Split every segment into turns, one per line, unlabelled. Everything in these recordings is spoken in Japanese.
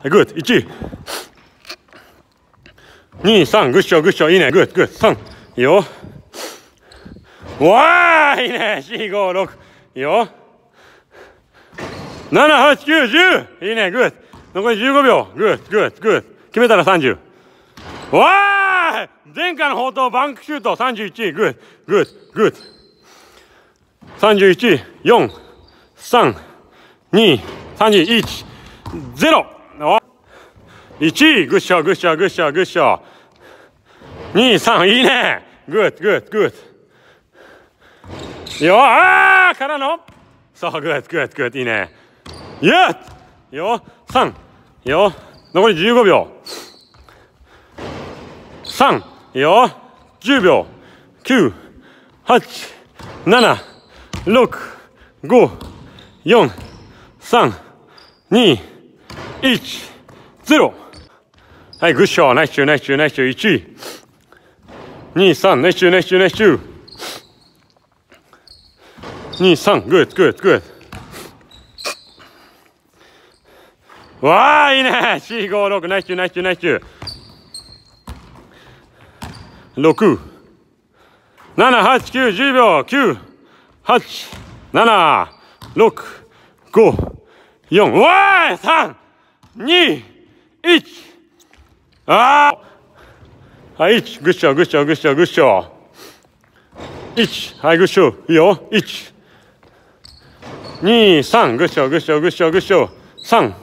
はい、グッ1 2、3、グッショ、グッショ、いいね、グッ、グッ、3、いいよ。わー、いいね、4、5、6、いいよ。7、8、9、10、いいね、グッ。残り15秒、グッ、グッ、グッ。決めたら30。わー前回の砲塔、バンクシュート、31、グッ、グッ、グッ。31、4、3、2、31。ゼロ1グッショーグッショーグッショーグッショー23いいねグッドグッドグッドよあからのそうグッドグッドグッドいいねよっよ3よ残り15秒3よ10秒9 8 7 6 5 4 3 2 1、0。はい、グッショー、ナイスチュー、ナイスチュー、ナイスチュー、1、2、3、ナイスチュー、ナイスチュー、ナイスチュー。2、3、グッ、グッ、グッ。わあ、いいね !4、5、6、ナイスチュー、ナイスチュー、ナイスチュー。6、7、8、9、10秒、9、8、7、6、5、4、わーい !3! 2、1。ああはい、1。グッショっグッショしグッショょ。グッショ1。はい、グッショいいよ。1。2、3。グッション、グッション、グッション、グッション。3。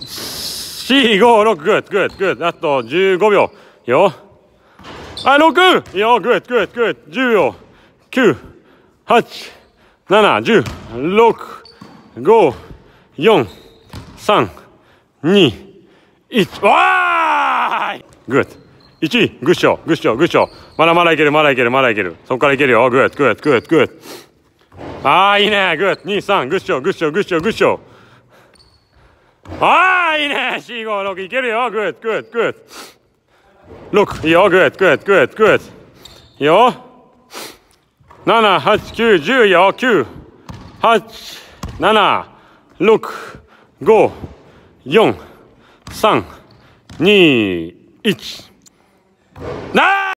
4、5、6。グッド、グッド、グッド。あと15秒。よ。はい、6。いいよ。グッド、グッド、グッド。10秒。9、8、7、10、6、5、4、三、二、一、わーいグッド。1、グッショ、グッショ、グッショ。まだまだいける、まだいける、まだいける。そこからいけるよ。グッド、グッド、グッド、グッド。あー、いいね。グッド。二、三、グッショ、グッショ、グッショ、グッショ。あー、いいね。四、五、六、いけるよ。グッド、グッド、グッド。六、いいよ。グッド、グッド、グッド、グッド。いいよ。7、8、9、10よ。9、8、7、6、5、4、3、2、1。なあ